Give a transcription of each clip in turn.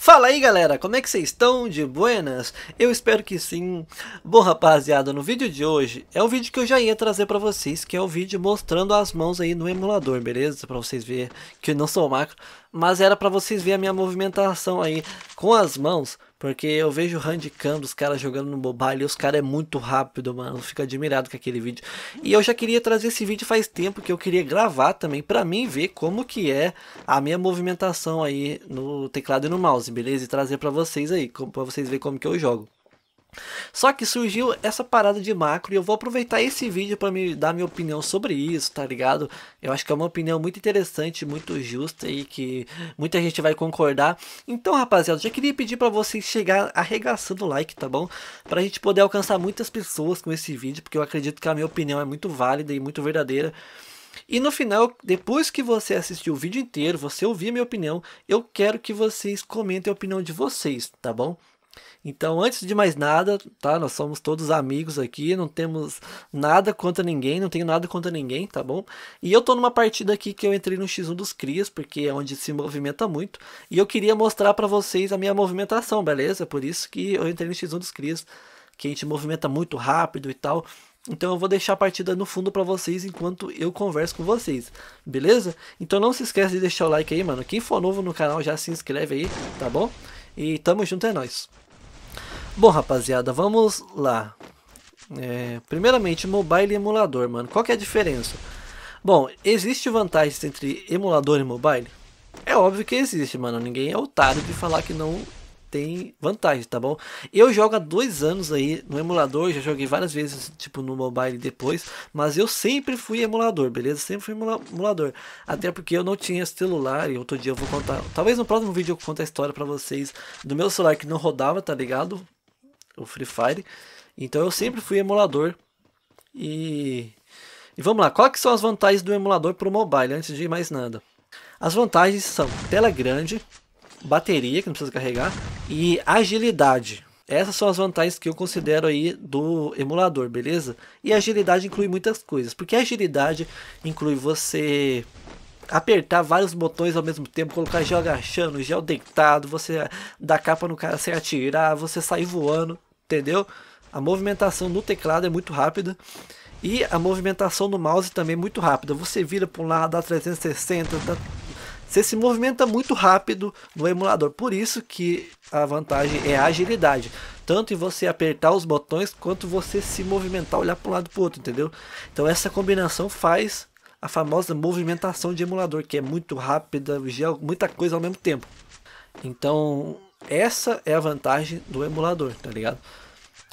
Fala aí galera, como é que vocês estão? De buenas? Eu espero que sim. Bom rapaziada, no vídeo de hoje é o vídeo que eu já ia trazer pra vocês, que é o vídeo mostrando as mãos aí no emulador, beleza? Pra vocês verem que eu não sou macro, mas era para vocês verem a minha movimentação aí com as mãos, porque eu vejo handicam dos caras jogando no mobile e os caras é muito rápido, mano. Fico admirado com aquele vídeo. E eu já queria trazer esse vídeo faz tempo que eu queria gravar também para mim ver como que é a minha movimentação aí no teclado e no mouse, beleza? E trazer para vocês aí, para vocês verem como que eu jogo. Só que surgiu essa parada de macro e eu vou aproveitar esse vídeo para me dar minha opinião sobre isso, tá ligado? Eu acho que é uma opinião muito interessante, muito justa e que muita gente vai concordar. Então, rapaziada, já queria pedir para vocês chegar arregaçando o like, tá bom? Pra gente poder alcançar muitas pessoas com esse vídeo, porque eu acredito que a minha opinião é muito válida e muito verdadeira. E no final, depois que você assistir o vídeo inteiro, você ouvir a minha opinião, eu quero que vocês comentem a opinião de vocês, tá bom? Então, antes de mais nada, tá? Nós somos todos amigos aqui, não temos nada contra ninguém, não tenho nada contra ninguém, tá bom? E eu tô numa partida aqui que eu entrei no X1 dos Crias, porque é onde se movimenta muito, e eu queria mostrar para vocês a minha movimentação, beleza? Por isso que eu entrei no X1 dos Crias, que a gente movimenta muito rápido e tal. Então eu vou deixar a partida no fundo para vocês enquanto eu converso com vocês, beleza? Então não se esquece de deixar o like aí, mano. Quem for novo no canal já se inscreve aí, tá bom? E tamo junto é nóis. Bom, rapaziada, vamos lá. É, primeiramente, mobile e emulador, mano. Qual que é a diferença? Bom, existe vantagens entre emulador e mobile? É óbvio que existe, mano. Ninguém é otário de falar que não tem vantagem, tá bom? Eu jogo há dois anos aí no emulador, já joguei várias vezes, tipo, no mobile depois, mas eu sempre fui emulador, beleza? Sempre fui emulador. Até porque eu não tinha celular e outro dia eu vou contar. Talvez no próximo vídeo eu conte a história pra vocês do meu celular que não rodava, tá ligado? o Free Fire. Então eu sempre fui emulador. E, e vamos lá, quais são as vantagens do emulador para o mobile, antes de mais nada? As vantagens são tela grande, bateria, que não precisa carregar, e agilidade. Essas são as vantagens que eu considero aí do emulador, beleza? E agilidade inclui muitas coisas, porque agilidade inclui você apertar vários botões ao mesmo tempo, colocar gel agachando, gel deitado, você dar capa no cara sem atirar, você sair voando entendeu? A movimentação no teclado é muito rápida e a movimentação no mouse também é muito rápida. Você vira para um lado, dá 360, dá... você se movimenta muito rápido no emulador. Por isso que a vantagem é a agilidade, tanto em você apertar os botões quanto você se movimentar, olhar para um lado para o outro, entendeu? Então essa combinação faz a famosa movimentação de emulador, que é muito rápida, muita coisa ao mesmo tempo. Então, essa é a vantagem do emulador, tá ligado?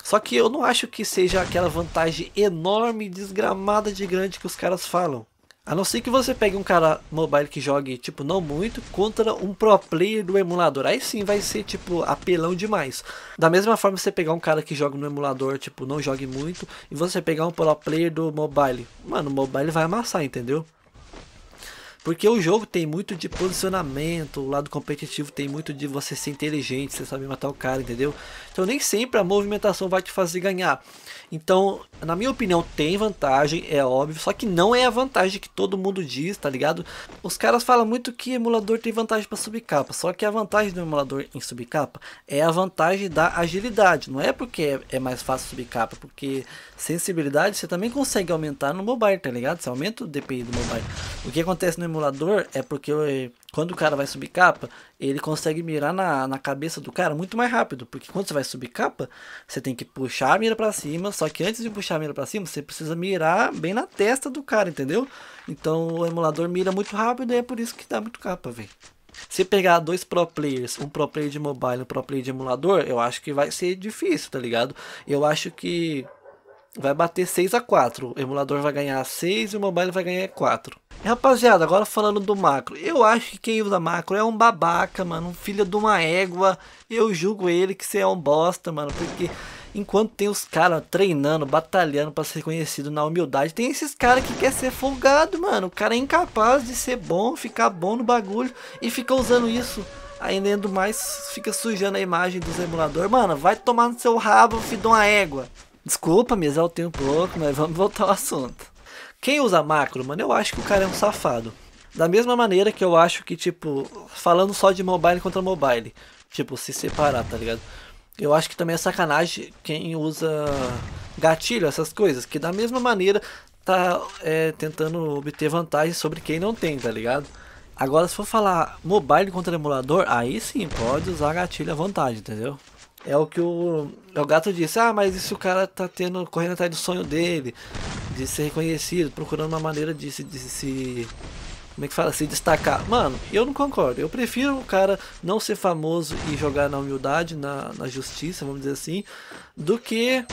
Só que eu não acho que seja aquela vantagem enorme, desgramada de grande que os caras falam. A não ser que você pegue um cara mobile que jogue, tipo, não muito, contra um pro player do emulador. Aí sim vai ser, tipo, apelão demais. Da mesma forma, você pegar um cara que joga no emulador, tipo, não jogue muito, e você pegar um pro player do mobile. Mano, o mobile vai amassar, entendeu? Porque o jogo tem muito de posicionamento, o lado competitivo tem muito de você ser inteligente, você saber matar o cara, entendeu? Então nem sempre a movimentação vai te fazer ganhar. Então, na minha opinião, tem vantagem, é óbvio, só que não é a vantagem que todo mundo diz, tá ligado? Os caras falam muito que emulador tem vantagem para subcapa, só que a vantagem do emulador em subcapa é a vantagem da agilidade, não é porque é, é mais fácil subcapa, porque sensibilidade você também consegue aumentar no mobile, tá ligado? Você aumenta o DPI do mobile. O que acontece no simulador é porque eh, quando o cara vai subir capa, ele consegue mirar na, na cabeça do cara muito mais rápido. Porque quando você vai subir capa, você tem que puxar a mira para cima. Só que antes de puxar a mira para cima, você precisa mirar bem na testa do cara, entendeu? Então o emulador mira muito rápido e é por isso que dá muito capa, velho. Se pegar dois pro players, um pro player de mobile e um pro player de emulador, eu acho que vai ser difícil, tá ligado? Eu acho que vai bater 6 a 4 O emulador vai ganhar 6 e o mobile vai ganhar 4. Rapaziada, agora falando do macro. Eu acho que quem usa macro é um babaca, mano. Um filho de uma égua. Eu julgo ele que você é um bosta, mano. Porque enquanto tem os caras treinando, batalhando para ser conhecido na humildade, tem esses caras que quer ser folgado, mano. O cara é incapaz de ser bom, ficar bom no bagulho e fica usando isso ainda mais, fica sujando a imagem dos emuladores. Mano, vai tomar no seu rabo, filho de uma égua. Desculpa, me exaltei um pouco, mas vamos voltar ao assunto. Quem usa macro, mano, eu acho que o cara é um safado. Da mesma maneira que eu acho que, tipo, falando só de mobile contra mobile, tipo, se separar, tá ligado? Eu acho que também é sacanagem quem usa gatilho, essas coisas, que da mesma maneira tá é, tentando obter vantagem sobre quem não tem, tá ligado? Agora, se for falar mobile contra emulador, aí sim pode usar gatilho à vontade, entendeu? É o que o, é o gato disse. Ah, mas isso o cara tá tendo, correndo atrás do sonho dele, de ser reconhecido, procurando uma maneira de se, de se como é que fala, se destacar. Mano, eu não concordo. Eu prefiro o cara não ser famoso e jogar na humildade, na, na justiça, vamos dizer assim, do que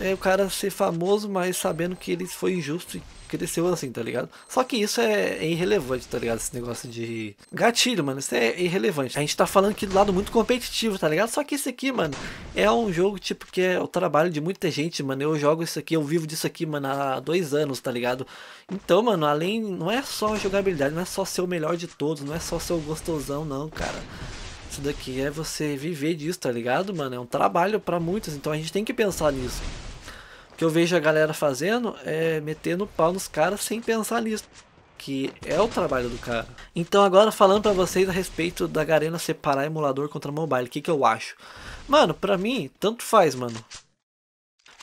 é, o cara ser famoso, mas sabendo que ele foi injusto e cresceu assim, tá ligado? Só que isso é, é irrelevante, tá ligado? Esse negócio de gatilho, mano, isso é irrelevante. A gente tá falando aqui do lado muito competitivo, tá ligado? Só que isso aqui, mano, é um jogo, tipo, que é o trabalho de muita gente, mano. Eu jogo isso aqui, eu vivo disso aqui, mano, há dois anos, tá ligado? Então, mano, além, não é só jogabilidade, não é só ser o melhor de todos, não é só ser o gostosão, não, cara. Isso daqui é você viver disso, tá ligado, mano? É um trabalho para muitos, então a gente tem que pensar nisso que eu vejo a galera fazendo é metendo pau nos caras sem pensar nisso. Que é o trabalho do cara. Então agora falando para vocês a respeito da Garena separar emulador contra mobile, o que, que eu acho? Mano, pra mim, tanto faz, mano.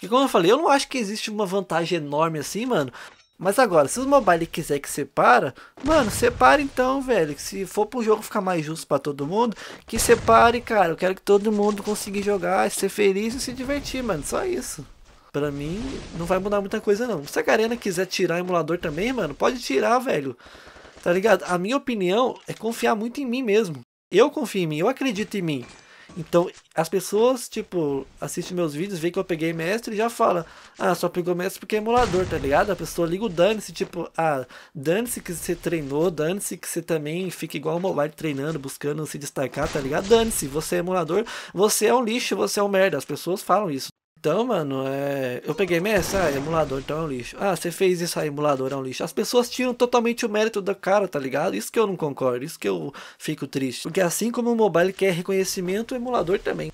E como eu falei, eu não acho que existe uma vantagem enorme assim, mano. Mas agora, se os mobile quiser que separa, mano, separa então, velho. Se for pro jogo ficar mais justo para todo mundo, que separe, cara. Eu quero que todo mundo consiga jogar, ser feliz e se divertir, mano. Só isso. Pra mim, não vai mudar muita coisa, não. Se a Garena quiser tirar emulador também, mano, pode tirar, velho. Tá ligado? A minha opinião é confiar muito em mim mesmo. Eu confio em mim, eu acredito em mim. Então, as pessoas, tipo, assistem meus vídeos, vê que eu peguei mestre e já fala: Ah, só pegou mestre porque é emulador, tá ligado? A pessoa liga o dane-se, tipo, ah, dane-se que você treinou, dane-se que você também fica igual o mobile treinando, buscando se destacar, tá ligado? Dane-se, você é emulador, você é um lixo, você é um merda. As pessoas falam isso. Então, mano, é... eu peguei essa, ah, emulador, então é um lixo. Ah, você fez isso aí, emulador, é um lixo. As pessoas tiram totalmente o mérito da cara, tá ligado? Isso que eu não concordo, isso que eu fico triste. Porque assim como o mobile quer reconhecimento, o emulador também.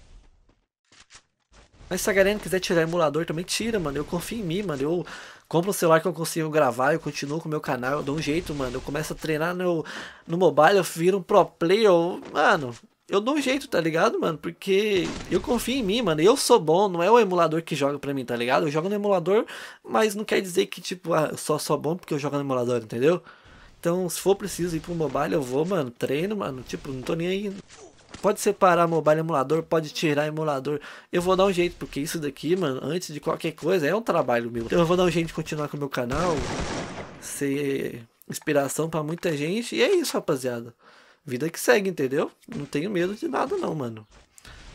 Mas se a galera quiser tirar emulador também, tira, mano. Eu confio em mim, mano. Eu compro um celular que eu consigo gravar, eu continuo com o meu canal, eu dou um jeito, mano. Eu começo a treinar no, no mobile, eu viro um pro player, mano eu dou um jeito, tá ligado, mano? Porque eu confio em mim, mano. Eu sou bom, não é o emulador que joga pra mim, tá ligado? Eu jogo no emulador, mas não quer dizer que, tipo, ah, eu só sou bom porque eu jogo no emulador, entendeu? Então, se for preciso ir pro mobile, eu vou, mano. Treino, mano. Tipo, não tô nem aí. Pode separar mobile emulador, pode tirar emulador. Eu vou dar um jeito, porque isso daqui, mano, antes de qualquer coisa, é um trabalho meu. Então, eu vou dar um jeito de continuar com o meu canal, ser inspiração para muita gente. E é isso, rapaziada vida que segue, entendeu? Não tenho medo de nada não, mano.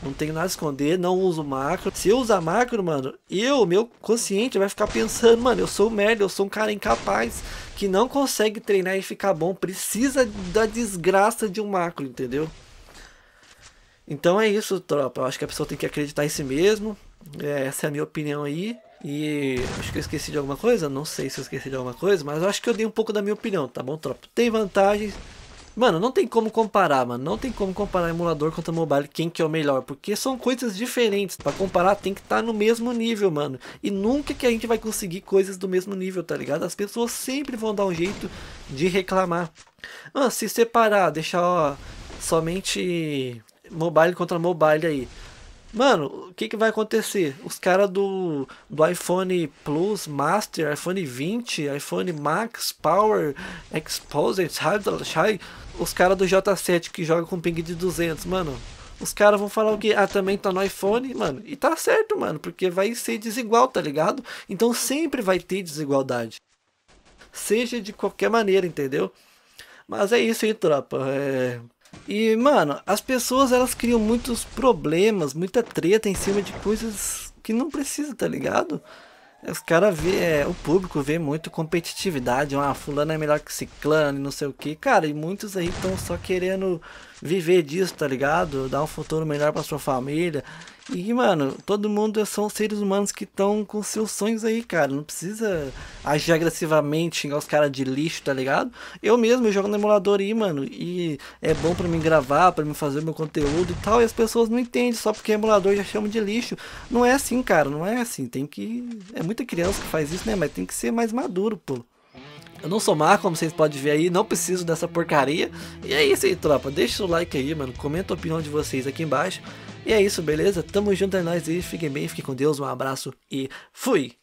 Não tenho nada a esconder, não uso macro. Se eu usar macro, mano, eu, meu consciente vai ficar pensando, mano, eu sou merda, eu sou um cara incapaz que não consegue treinar e ficar bom, precisa da desgraça de um macro, entendeu? Então é isso, tropa. Eu acho que a pessoa tem que acreditar em si mesmo. É, essa é a minha opinião aí. E acho que eu esqueci de alguma coisa, não sei se eu esqueci de alguma coisa, mas acho que eu dei um pouco da minha opinião, tá bom, tropa? Tem vantagens, Mano, não tem como comparar, mano. Não tem como comparar emulador contra mobile, quem que é o melhor. Porque são coisas diferentes. Pra comparar, tem que estar tá no mesmo nível, mano. E nunca que a gente vai conseguir coisas do mesmo nível, tá ligado? As pessoas sempre vão dar um jeito de reclamar. Ah, se separar, deixar ó, somente mobile contra mobile aí. Mano, o que, que vai acontecer? Os caras do, do iPhone Plus, Master, iPhone 20, iPhone Max, Power, Exposed, os caras do J7 que joga com ping de 200, mano. Os caras vão falar o que? Ah, também tá no iPhone, mano. E tá certo, mano, porque vai ser desigual, tá ligado? Então sempre vai ter desigualdade. Seja de qualquer maneira, entendeu? Mas é isso aí, tropa. É... E, mano, as pessoas elas criam muitos problemas, muita treta em cima de coisas que não precisa, tá ligado? Os caras vê, é, o público vê muito competitividade, ah, fulano é melhor que ciclano não sei o que, cara, e muitos aí estão só querendo viver disso, tá ligado? Dar um futuro melhor para sua família. E, mano, todo mundo é são seres humanos que estão com seus sonhos aí, cara. Não precisa agir agressivamente, xingar os caras de lixo, tá ligado? Eu mesmo, eu jogo no emulador aí, mano. E é bom para mim gravar, para mim fazer meu conteúdo e tal. E as pessoas não entendem, só porque emulador já chama de lixo. Não é assim, cara. Não é assim. Tem que. É muita criança que faz isso, né? Mas tem que ser mais maduro, pô. Eu não sou má, como vocês podem ver aí, não preciso dessa porcaria. E é isso aí, tropa. Deixa o like aí, mano. Comenta a opinião de vocês aqui embaixo. E é isso, beleza? Tamo junto, é nóis aí. Fiquem bem, fiquem com Deus. Um abraço e fui!